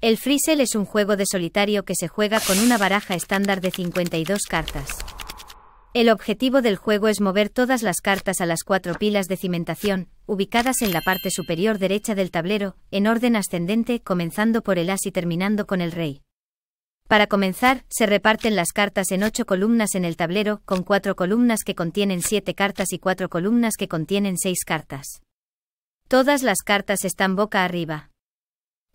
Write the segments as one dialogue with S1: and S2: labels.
S1: El Frizzle es un juego de solitario que se juega con una baraja estándar de 52 cartas. El objetivo del juego es mover todas las cartas a las cuatro pilas de cimentación, ubicadas en la parte superior derecha del tablero, en orden ascendente, comenzando por el as y terminando con el rey. Para comenzar, se reparten las cartas en ocho columnas en el tablero, con cuatro columnas que contienen siete cartas y cuatro columnas que contienen seis cartas. Todas las cartas están boca arriba.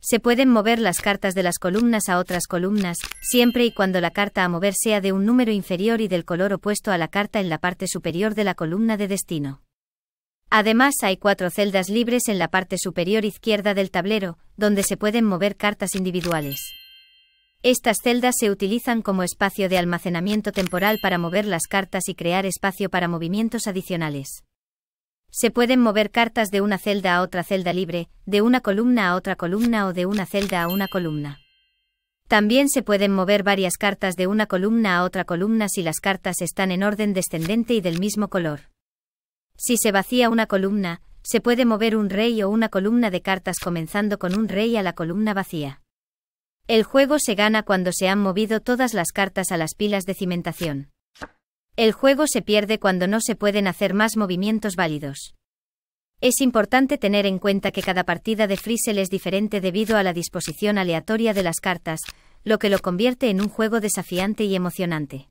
S1: Se pueden mover las cartas de las columnas a otras columnas, siempre y cuando la carta a mover sea de un número inferior y del color opuesto a la carta en la parte superior de la columna de destino. Además hay cuatro celdas libres en la parte superior izquierda del tablero, donde se pueden mover cartas individuales. Estas celdas se utilizan como espacio de almacenamiento temporal para mover las cartas y crear espacio para movimientos adicionales. Se pueden mover cartas de una celda a otra celda libre, de una columna a otra columna o de una celda a una columna. También se pueden mover varias cartas de una columna a otra columna si las cartas están en orden descendente y del mismo color. Si se vacía una columna, se puede mover un rey o una columna de cartas comenzando con un rey a la columna vacía. El juego se gana cuando se han movido todas las cartas a las pilas de cimentación. El juego se pierde cuando no se pueden hacer más movimientos válidos. Es importante tener en cuenta que cada partida de Frizzle es diferente debido a la disposición aleatoria de las cartas, lo que lo convierte en un juego desafiante y emocionante.